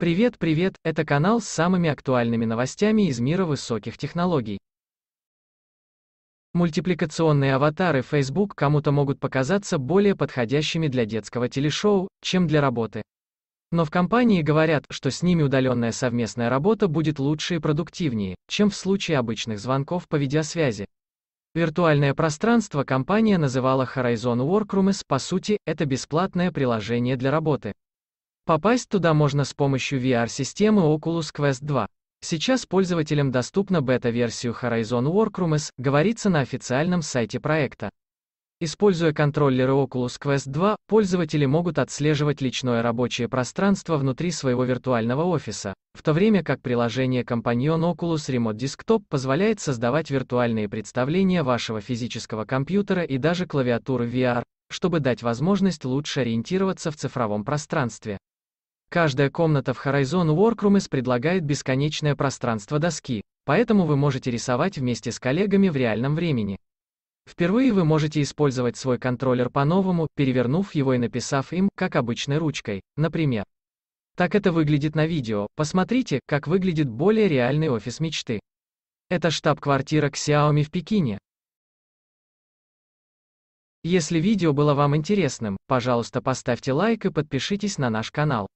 Привет, привет, это канал с самыми актуальными новостями из мира высоких технологий. Мультипликационные аватары Facebook кому-то могут показаться более подходящими для детского телешоу, чем для работы. Но в компании говорят, что с ними удаленная совместная работа будет лучше и продуктивнее, чем в случае обычных звонков по видеосвязи. Виртуальное пространство компания называла Horizon Workrooms, по сути, это бесплатное приложение для работы. Попасть туда можно с помощью VR-системы Oculus Quest 2. Сейчас пользователям доступна бета-версию Horizon Workrooms, говорится на официальном сайте проекта. Используя контроллеры Oculus Quest 2, пользователи могут отслеживать личное рабочее пространство внутри своего виртуального офиса, в то время как приложение Companion Oculus Remote Desktop позволяет создавать виртуальные представления вашего физического компьютера и даже клавиатуры VR, чтобы дать возможность лучше ориентироваться в цифровом пространстве. Каждая комната в Horizon Workrooms предлагает бесконечное пространство доски, поэтому вы можете рисовать вместе с коллегами в реальном времени. Впервые вы можете использовать свой контроллер по-новому, перевернув его и написав им, как обычной ручкой, например. Так это выглядит на видео, посмотрите, как выглядит более реальный офис мечты. Это штаб-квартира Xiaomi в Пекине. Если видео было вам интересным, пожалуйста поставьте лайк и подпишитесь на наш канал.